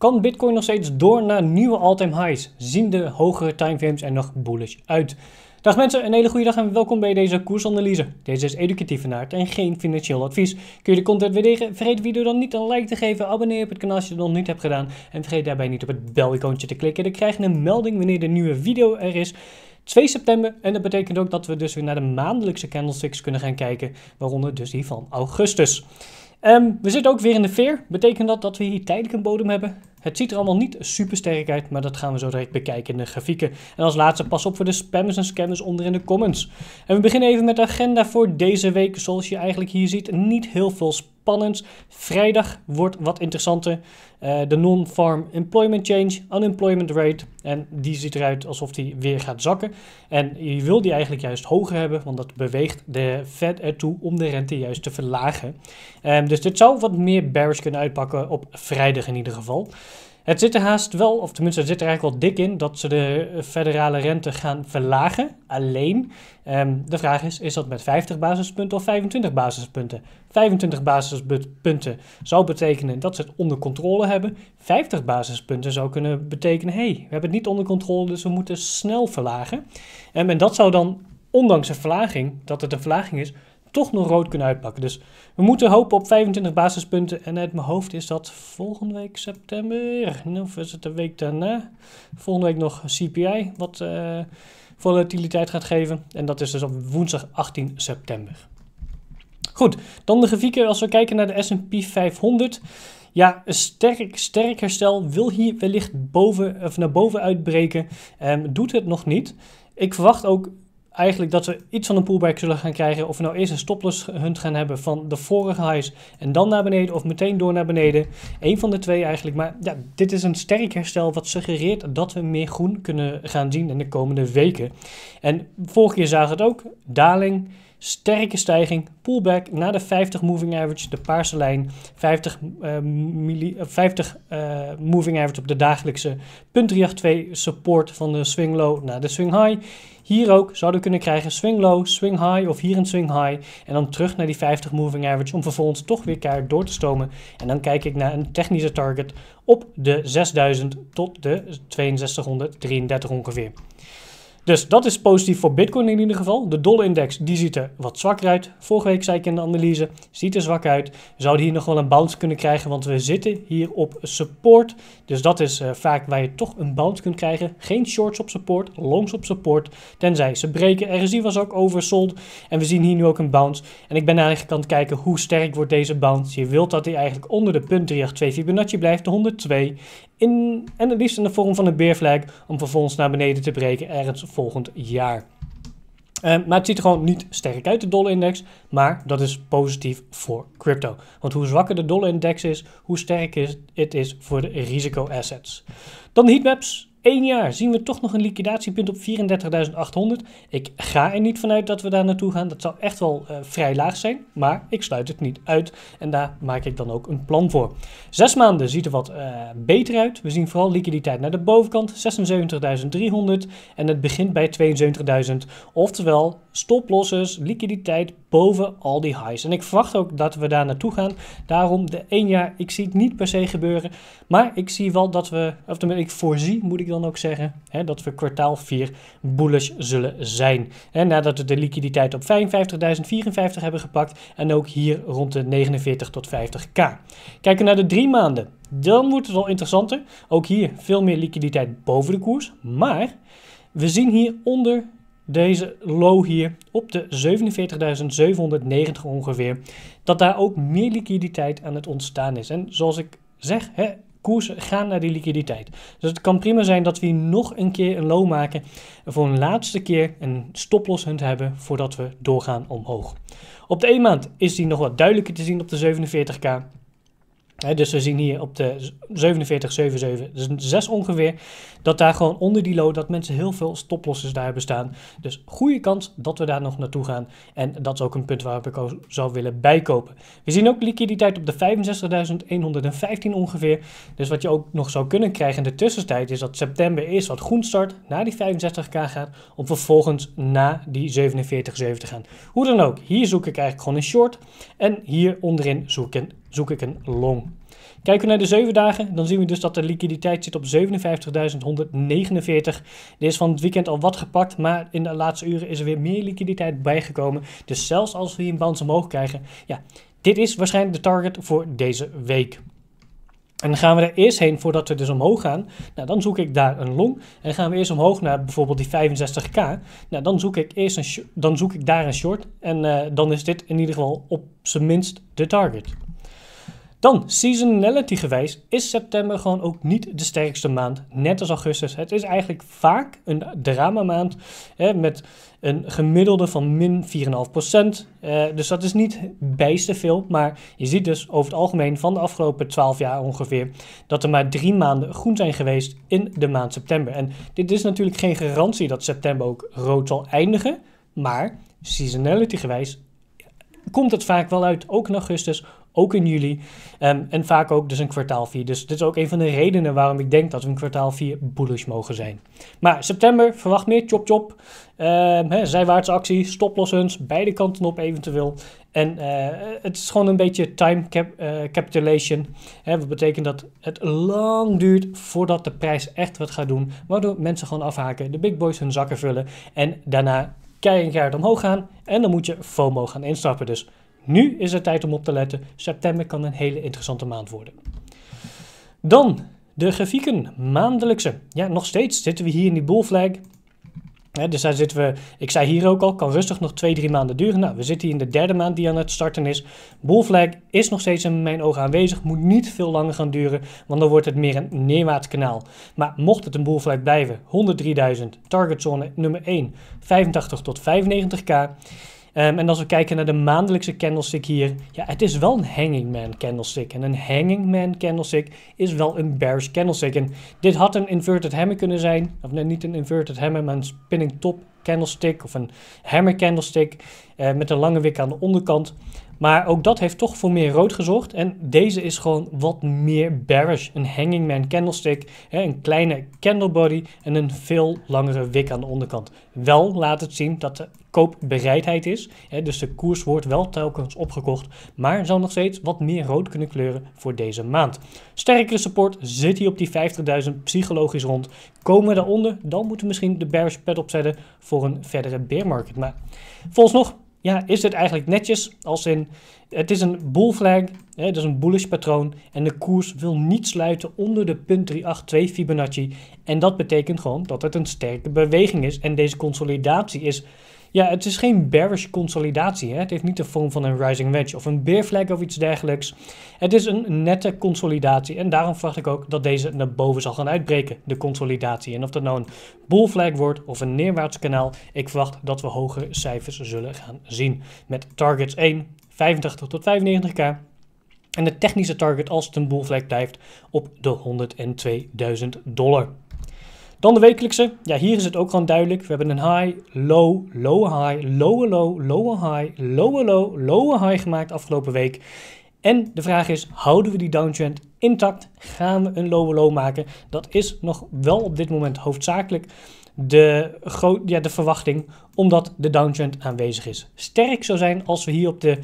Kan Bitcoin nog steeds door naar nieuwe all-time highs? Zien de hogere timeframes er nog bullish uit? Dag mensen, een hele goede dag en welkom bij deze koersanalyse. Deze is educatief van aard en geen financieel advies. Kun je de content waarderen? Vergeet de video dan niet een like te geven, abonneer je op het kanaal als je het nog niet hebt gedaan en vergeet daarbij niet op het belicoontje te klikken. Dan krijg je een melding wanneer de nieuwe video er is. 2 september en dat betekent ook dat we dus weer naar de maandelijkse candlesticks kunnen gaan kijken, waaronder dus die van augustus. Ehm, we zitten ook weer in de veer. Betekent dat dat we hier tijdelijk een bodem hebben? Het ziet er allemaal niet super sterk uit, maar dat gaan we zo direct bekijken in de grafieken. En als laatste pas op voor de spammers en scammers onder in de comments. En we beginnen even met de agenda voor deze week. Zoals je eigenlijk hier ziet, niet heel veel spannends. Vrijdag wordt wat interessanter. Eh, de non-farm employment change, unemployment rate. En die ziet eruit alsof die weer gaat zakken. En je wil die eigenlijk juist hoger hebben, want dat beweegt de Fed ertoe om de rente juist te verlagen. Ehm, dus dit zou wat meer bearish kunnen uitpakken op vrijdag in ieder geval. Het zit er haast wel, of tenminste, het zit er eigenlijk wel dik in dat ze de eh, federale rente gaan verlagen. Alleen, ehm, de vraag is: is dat met 50 basispunten of 25 basispunten? 25 basispunten zou betekenen dat ze het onder controle hebben. 50 basispunten zou kunnen betekenen: hé, hey, we hebben het niet onder controle, dus we moeten snel verlagen. Ehm, en dat zou dan, ondanks een verlaging, dat het een verlaging is, toch nog rood kunnen uitpakken. Dus we moeten hopen op 25 basispunten. En uit mijn hoofd is dat volgende week september. Nou, of is het de week daarna? Volgende week nog CPI, wat eh, volatiliteit gaat geven. En dat is dus op woensdag 18 september. Goed, dan de grafieken. Als we kijken naar de S&P 500... Ja, een sterk, sterk herstel wil hier wellicht boven, of naar boven uitbreken. Um, doet het nog niet. Ik verwacht ook eigenlijk dat we iets van een pullback zullen gaan krijgen. Of we nou eerst een stoploss hunt gaan hebben van de vorige highs en dan naar beneden of meteen door naar beneden. Eén van de twee eigenlijk. Maar ja, dit is een sterk herstel wat suggereert dat we meer groen kunnen gaan zien in de komende weken. En vorige keer zagen we het ook. Daling. Sterke stijging, pullback naar de 50 moving average, de paarse lijn, 50, 50 eh, eh, eh, moving average op de dagelijkse, 382 support van de swing low naar de swing high. Hier ook zouden we kunnen krijgen swing low, swing high of hier een swing high. En dan terug naar die 50 moving average om vervolgens toch weer keihard door te stomen. En dan kijk ik naar een technische target op de 6000 tot de 6200, ongeveer. Dus dat is positief voor Bitcoin in ieder geval. De dollar-index die ziet er wat zwakker uit. Vorige week zei ik in de analyse, ziet er zwak uit. Zouden hier nog wel een bounce kunnen krijgen, want we zitten hier op support. Dus dat is eh, vaak waar je toch een bounce kunt krijgen. Geen shorts op support, longs op support, tenzij ze breken. RSI was ook oversold en we zien hier nu ook een bounce. En ik ben eigenlijk aan het kijken hoe sterk wordt deze bounce. Je wilt dat hij eigenlijk onder de 0.382 Fibonacci blijft, de 102. In, en het liefst in de vorm van een beervlek om vervolgens naar beneden te breken ergens volgend jaar. Eh, maar het ziet er gewoon niet sterk uit, de dollar-index. Maar dat is positief voor crypto. Want hoe zwakker de dollar-index is, hoe sterker het is voor de risico-assets. Dan de heatmaps één jaar zien we toch nog een liquidatiepunt op 34.800. Ik ga er niet vanuit dat we daar naartoe gaan. Dat zou echt wel eh, vrij laag zijn, maar ik sluit het niet uit. En daar maak ik dan ook een plan voor. Zes maanden ziet er wat eh, beter uit. We zien vooral liquiditeit naar de bovenkant, 76.300. En het begint bij 72.000. Oftewel, stoplosses, liquiditeit boven al die highs. En ik verwacht ook dat we daar naartoe gaan. Daarom de 1 jaar, ik zie het niet per se gebeuren. Maar ik zie wel dat we, of tenminste ik voorzie moet ik dan ook zeggen, hè, dat we kwartaal 4 bullish zullen zijn. nadat we de liquiditeit op 55.054 hebben gepakt en ook hier rond de 49 tot 50k. Kijken naar de drie maanden. Dan wordt het al interessanter. Ook hier veel meer liquiditeit boven de koers. Maar we zien hier onder deze low hier op de 47.790 ongeveer, dat daar ook meer liquiditeit aan het ontstaan is. En zoals ik zeg, hè, koersen gaan naar die liquiditeit. Dus het kan prima zijn dat we nog een keer een low maken voor een laatste keer een stoploss hebben voordat we doorgaan omhoog. Op de 1 maand is die nog wat duidelijker te zien op de 47k dus we zien hier op de 47,77, dus 6 ongeveer, dat daar gewoon onder die low, dat mensen heel veel stoplosses daar bestaan. Dus goede kans dat we daar nog naartoe gaan. En dat is ook een punt waarop ik zou willen bijkopen. We zien ook liquiditeit op de 65.115 ongeveer. Dus wat je ook nog zou kunnen krijgen in de tussentijd, is dat september eerst wat groen start, naar die 65k gaat, om vervolgens naar die 47,7 te gaan. Hoe dan ook, hier zoek ik eigenlijk gewoon een short en hier onderin zoek ik een zoek ik een long. Kijken we naar de 7 dagen, dan zien we dus dat de liquiditeit zit op 57.149. Er is van het weekend al wat gepakt, maar in de laatste uren is er weer meer liquiditeit bijgekomen. Dus zelfs als we hier een bounce omhoog krijgen, ja, dit is waarschijnlijk de target voor deze week. En dan gaan we er eerst heen voordat we dus omhoog gaan. Nou, dan zoek ik daar een long. En gaan we eerst omhoog naar bijvoorbeeld die 65k. Nou, dan zoek ik, eerst een dan zoek ik daar een short. En eh, dan is dit in ieder geval op zijn minst de target. Dan, seasonality gewijs, is september gewoon ook niet de sterkste maand, net als augustus. Het is eigenlijk vaak een dramamaand hè, met een gemiddelde van min 4,5%. Eh, dus dat is niet bijster veel, maar je ziet dus over het algemeen van de afgelopen 12 jaar ongeveer dat er maar drie maanden groen zijn geweest in de maand september. En dit is natuurlijk geen garantie dat september ook rood zal eindigen, maar seasonality gewijs komt het vaak wel uit, ook in augustus, ook in juli. Ehm, en vaak ook dus een kwartaal 4. Dus dit is ook een van de redenen waarom ik denk dat we een kwartaal 4 bullish mogen zijn. Maar september, verwacht meer chop chop. Um, zijwaartse actie, stoplossens, beide kanten op eventueel. En eh, het is gewoon een beetje time cap, eh, capitulation. Hè, wat betekent dat het lang duurt voordat de prijs echt wat gaat doen. Waardoor mensen gewoon afhaken, de big boys hun zakken vullen. En daarna keihard omhoog gaan. En dan moet je FOMO gaan instappen. Dus nu is het tijd om op te letten. September kan een hele interessante maand worden. Dan de grafieken, maandelijkse. Ja, nog steeds zitten we hier in die bull flag. dus daar zitten we, ik zei hier ook al, kan rustig nog twee, drie maanden duren. Nou, we zitten hier in de derde maand die aan het starten is. Bullflag is nog steeds in mijn ogen aanwezig, moet niet veel langer gaan duren, want dan wordt het meer een neerwaarts kanaal. Maar mocht het een bullflag blijven, 103.000, targetzone nummer 1, 85 tot 95k. Ehm, en als we kijken naar de maandelijkse candlestick hier, ja, het is wel een hanging man candlestick. En een hanging man candlestick is wel een bearish candlestick. En dit had een inverted hammer kunnen zijn, of nee, niet een inverted hammer, maar een spinning top candlestick of een hammer candlestick eh, met een lange wik aan de onderkant. Maar ook dat heeft toch voor meer rood gezorgd. En deze is gewoon wat meer bearish. Een hanging man candlestick, een kleine candlebody en een veel langere wick aan de onderkant. Wel laat het zien dat de koopbereidheid is. Dus de koers wordt wel telkens opgekocht, maar zou nog steeds wat meer rood kunnen kleuren voor deze maand. Sterkere support zit hier op die 50.000 psychologisch rond. Komen we daaronder, dan moeten we misschien de bearish pad opzetten voor een verdere bear market. Maar volgens nog ja, is dit eigenlijk netjes? Als in, het is een bull flag, hè, het is een bullish patroon en de koers wil niet sluiten onder de 0.382 Fibonacci. En dat betekent gewoon dat het een sterke beweging is en deze consolidatie is ja, het is geen bearish consolidatie. Hè? Het heeft niet de vorm van een rising wedge of een bear flag of iets dergelijks. Het is een nette consolidatie en daarom verwacht ik ook dat deze naar boven zal gaan uitbreken, de consolidatie. En of dat nou een bull flag wordt of een neerwaarts kanaal, ik verwacht dat we hogere cijfers zullen gaan zien. Met targets 1, 85 tot 95k en de technische target als het een bull flag blijft op de 102.000 dollar. Dan de wekelijkse. Ja, hier is het ook gewoon duidelijk. We hebben een high, low, low high, lower low, lower high, lower low, lower high gemaakt afgelopen week. En de vraag is, houden we die downtrend intact? Gaan we een lower low maken? Dat is nog wel op dit moment hoofdzakelijk de, ja, de verwachting, omdat de downtrend aanwezig is. Sterk zou zijn als we hier op de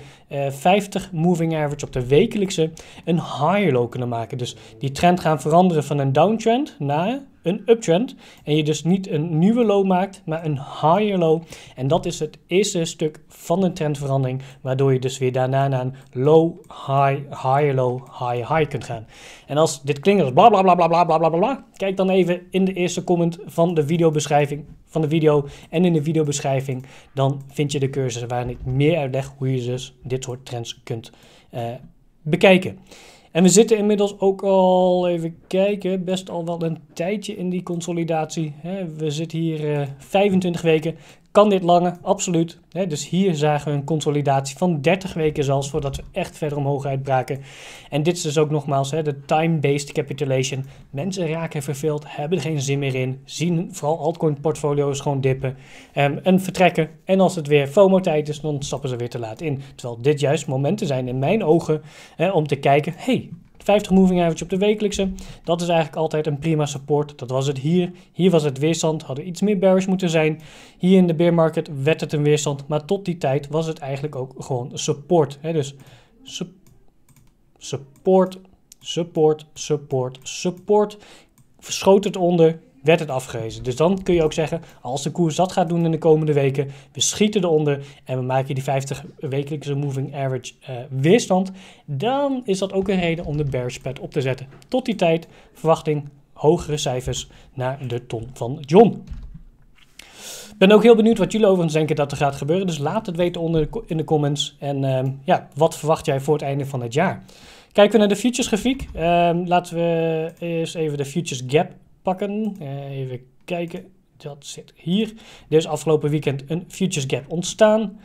50 eh, moving average, op de wekelijkse, een higher low kunnen maken. Dus die trend gaan veranderen van een downtrend naar een uptrend. En je dus niet een nieuwe low maakt, maar een higher low. En dat is het eerste stuk van de trendverandering, waardoor je dus weer daarna naar een low, high, higher low, high, high kunt gaan. En als dit klinkt als bla bla bla bla bla bla bla bla, kijk dan even in de eerste comment van de videobeschrijving van de video en in de videobeschrijving. Dan vind je de cursus waarin ik meer uitleg hoe je dus dit soort trends kunt eh, bekijken. En we zitten inmiddels ook al, even kijken, best al wel een tijdje in die consolidatie. We zitten hier 25 eh, weken. Kan dit langer? Absoluut. dus hier zagen we een consolidatie van 30 weken zelfs voordat we echt verder omhoog uitbraken. En dit is dus ook nogmaals de time-based capitulation. Mensen raken verveeld, hebben er geen zin meer in, zien vooral altcoin portfolio's gewoon dippen ehm, en vertrekken. En als het weer FOMO-tijd is, dan stappen ze weer te laat in. Terwijl dit juist momenten zijn in mijn ogen om te kijken, hey, 50 moving average op de wekelijkse. Dat is eigenlijk altijd een prima support. Dat was het hier. Hier was het weerstand. Hadden iets meer bearish moeten zijn. Hier in de bear market werd het een weerstand. Maar tot die tijd was het eigenlijk ook gewoon support. Dus support, support, support, support. Verschoot het onder, werd het afgewezen. Dus dan kun je ook zeggen, als de koers dat gaat doen in de komende weken, we schieten eronder en we maken die 50 wekelijkse moving average eh, weerstand, dan is dat ook een reden om de bearish pad op te zetten. Tot die tijd, verwachting hogere cijfers naar de ton van John. Ik ben ook heel benieuwd wat jullie overigens denken dat er gaat gebeuren. Dus laat het weten onder in de comments. En ehm, ja, wat verwacht jij voor het einde van het jaar? Kijken we naar de futures grafiek. Ehm, laten we eerst even de futures gap pakken. Eh, even kijken, dat zit hier. Er is afgelopen weekend een futures gap ontstaan.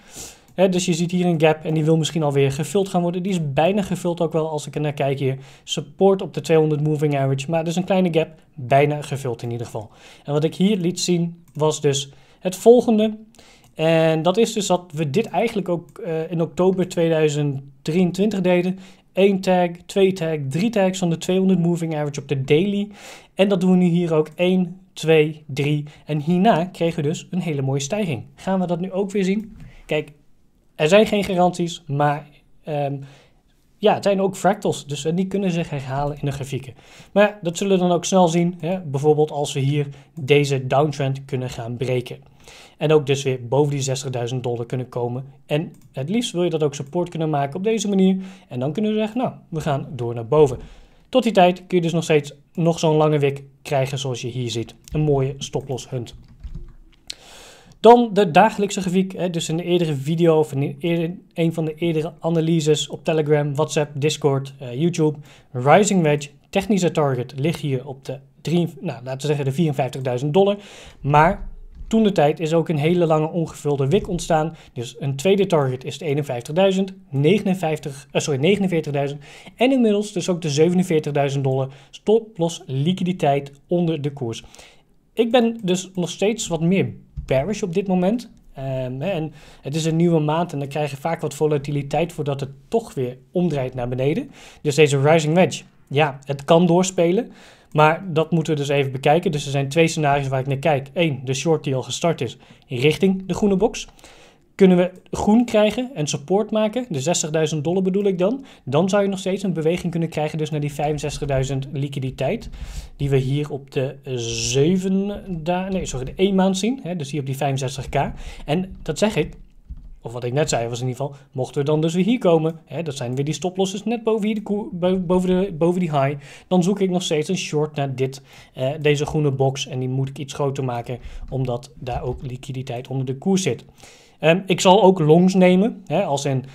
Eh, dus je ziet hier een gap en die wil misschien alweer gevuld gaan worden. Die is bijna gevuld ook wel als ik er naar kijk hier. Support op de 200 moving average, maar dus een kleine gap, bijna gevuld in ieder geval. En wat ik hier liet zien was dus het volgende. En dat is dus dat we dit eigenlijk ook eh, in oktober 2023 deden. 1 tag, 2 tag, 3 tags van de 200 moving average op de daily. En dat doen we nu hier ook 1, 2, 3. En hierna kregen we dus een hele mooie stijging. Gaan we dat nu ook weer zien? Kijk, er zijn geen garanties, maar ehm, ja, het zijn ook fractals. Dus die kunnen zich herhalen in de grafieken. Maar dat zullen we dan ook snel zien. Hè? Bijvoorbeeld als we hier deze downtrend kunnen gaan breken. En ook dus weer boven die 60.000 dollar kunnen komen. En het liefst wil je dat ook support kunnen maken op deze manier. En dan kunnen we zeggen, nou, we gaan door naar boven. Tot die tijd kun je dus nog steeds nog zo'n lange wik krijgen zoals je hier ziet. Een mooie stoploss hunt. Dan de dagelijkse grafiek. Hè. Dus in de eerdere video of een van de eerdere analyses op Telegram, WhatsApp, Discord, eh, YouTube. Rising Wedge, technische target, ligt hier op de, 3, nou, laten we zeggen de 54.000 dollar. Maar toen de tijd is ook een hele lange ongevulde wik ontstaan. Dus een tweede target is de 51.000, 59, eh, sorry 49.000 en inmiddels dus ook de 47.000 dollar stoploss liquiditeit onder de koers. Ik ben dus nog steeds wat meer bearish op dit moment. Ehm, en het is een nieuwe maand en dan krijg je vaak wat volatiliteit voordat het toch weer omdraait naar beneden. Dus deze rising wedge, ja, het kan doorspelen. Maar dat moeten we dus even bekijken. Dus er zijn twee scenario's waar ik naar kijk. Eén, de short die al gestart is richting de groene box. Kunnen we groen krijgen en support maken, de 60.000 dollar bedoel ik dan, dan zou je nog steeds een beweging kunnen krijgen dus naar die 65.000 liquiditeit, die we hier op de 7 nee sorry, de 1 maand zien, hè, dus hier op die 65k. En dat zeg ik, of wat ik net zei, was in ieder geval, mochten we dan dus weer hier komen, hè, dat zijn weer die stoplosses net boven, hier de boven, de, boven die high, dan zoek ik nog steeds een short naar dit, eh, deze groene box en die moet ik iets groter maken, omdat daar ook liquiditeit onder de koers zit. Ehm, ik zal ook longs nemen, hè, als in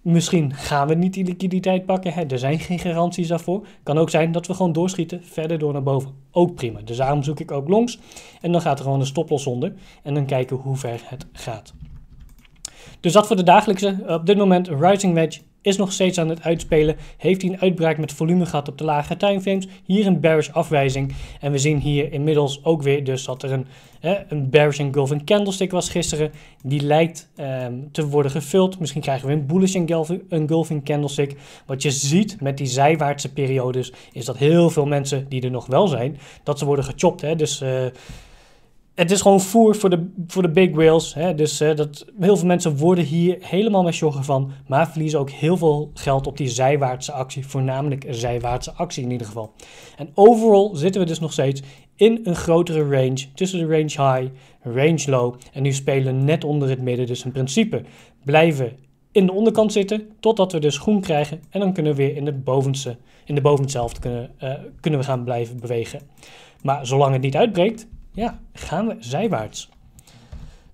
misschien gaan we niet die liquiditeit pakken, hè, er zijn geen garanties daarvoor. Kan ook zijn dat we gewoon doorschieten, verder door naar boven. Ook prima, dus daarom zoek ik ook longs en dan gaat er gewoon een stoploss onder en dan kijken hoe ver het gaat. Dus dat voor de dagelijkse. Op dit moment Rising Wedge is nog steeds aan het uitspelen. Heeft hij een uitbraak met volume gehad op de lage timeframes. Hier een bearish afwijzing. En we zien hier inmiddels ook weer dus dat er een, een bearish engulfing candlestick was gisteren. Die lijkt ehm, te worden gevuld. Misschien krijgen we een bullish engulfing candlestick. Wat je ziet met die zijwaartse periodes is dat heel veel mensen die er nog wel zijn, dat ze worden gechopt. Hè? Dus... Eh, het is gewoon voer voor de, voor de big whales. Hè? Dus dat, heel veel mensen worden hier helemaal met joggen van. Maar verliezen ook heel veel geld op die zijwaartse actie. Voornamelijk een zijwaartse actie in ieder geval. En overal zitten we dus nog steeds in een grotere range. Tussen de range high, range low. En nu spelen net onder het midden. Dus in principe blijven in de onderkant zitten. Totdat we dus groen krijgen. En dan kunnen we weer in de bovenste, in de bovenste helft kunnen, eh, kunnen we gaan blijven bewegen. Maar zolang het niet uitbreekt, ja, gaan we zijwaarts.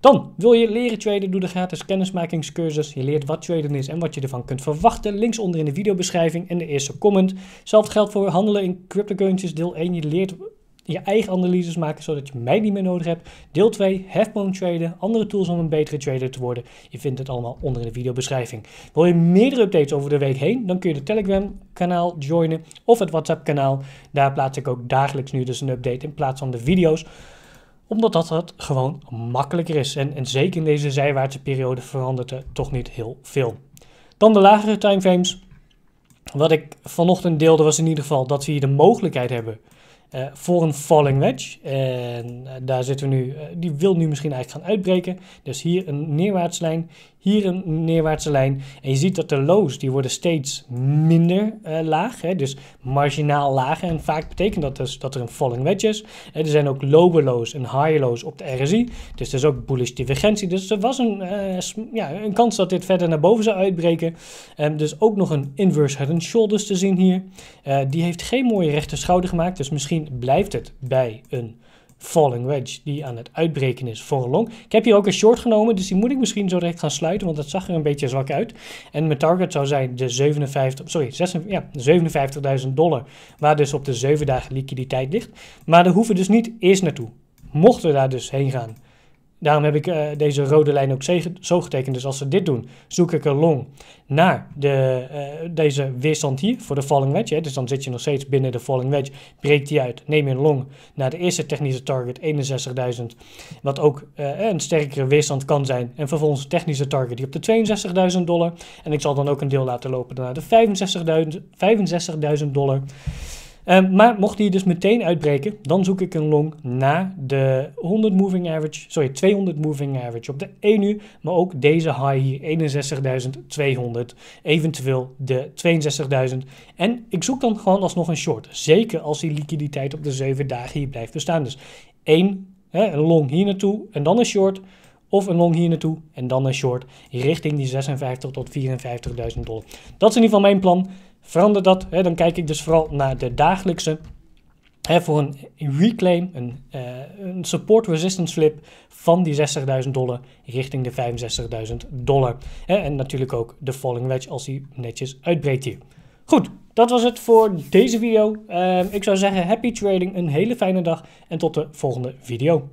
Dan, wil je leren traden? Doe de gratis kennismakingscursus. Je leert wat traden is en wat je ervan kunt verwachten. Links onder in de videobeschrijving en de eerste comment. Hetzelfde geldt voor handelen in cryptocurrencies deel 1. Je leert je eigen analyses maken zodat je mij niet meer nodig hebt. Deel 2, Hefboom traden, andere tools om een betere trader te worden. Je vindt het allemaal onder in de videobeschrijving. Wil je meerdere updates over de week heen? Dan kun je de Telegram kanaal joinen of het WhatsApp kanaal. Daar plaats ik ook dagelijks nu dus een update in plaats van de video's omdat dat het gewoon makkelijker is. En, en zeker in deze zijwaartse periode verandert er toch niet heel veel. Dan de lagere timeframes. Wat ik vanochtend deelde was in ieder geval dat we hier de mogelijkheid hebben eh, voor een falling wedge. En eh, daar zitten we nu, eh, die wil nu misschien eigenlijk gaan uitbreken. Dus hier een neerwaartslijn, hier een neerwaartse lijn. En je ziet dat de lows, die worden steeds minder eh, laag. Hè, dus marginaal lager. En vaak betekent dat dus dat er een falling wedge is. er zijn ook lower lows en higher lows op de RSI. Dus er is ook bullish divergentie. Dus er was een, eh, ja, een kans dat dit verder naar boven zou uitbreken. Um, dus ook nog een inverse head and shoulders te zien hier. Eh, die heeft geen mooie rechte schouder gemaakt. Dus misschien blijft het bij een Falling Wedge die aan het uitbreken is voor een long. Ik heb hier ook een short genomen, dus die moet ik misschien zo direct gaan sluiten, want dat zag er een beetje zwak uit. En mijn target zou zijn de 57, sorry, ja, 57.000 dollar, waar dus op de 7 dagen liquiditeit ligt. Maar daar hoeven we dus niet eerst naartoe. Mochten we daar dus heen gaan, Daarom heb ik eh, deze rode lijn ook zo getekend. Dus als we dit doen, zoek ik een long naar de, eh, deze weerstand hier voor de falling wedge. Hè. Dus dan zit je nog steeds binnen de falling wedge. Breekt die uit, neem je een long naar de eerste technische target, 61.000. Wat ook eh, een sterkere weerstand kan zijn. En vervolgens technische target die op de 62.000 dollar. En ik zal dan ook een deel laten lopen naar de 65.000 65 dollar. Ehm, maar mocht die dus meteen uitbreken, dan zoek ik een long na de 100 moving average, sorry, 200 moving average op de 1 uur, maar ook deze high hier, 61.200, eventueel de 62.000. En ik zoek dan gewoon alsnog een short, zeker als die liquiditeit op de 7 dagen hier blijft bestaan. Dus één, hè, een long hier naartoe en dan een short, of een long hier naartoe en dan een short richting die 56 tot 54.000 dollar. Dat is in ieder geval mijn plan verander dat. Hè, dan kijk ik dus vooral naar de dagelijkse. Hè, voor een reclaim, een, eh, een support resistance flip van die 60.000 dollar richting de 65.000 dollar. Hè, en natuurlijk ook de falling wedge als die netjes uitbreekt hier. Goed, dat was het voor deze video. Ehm, ik zou zeggen, happy trading, een hele fijne dag en tot de volgende video.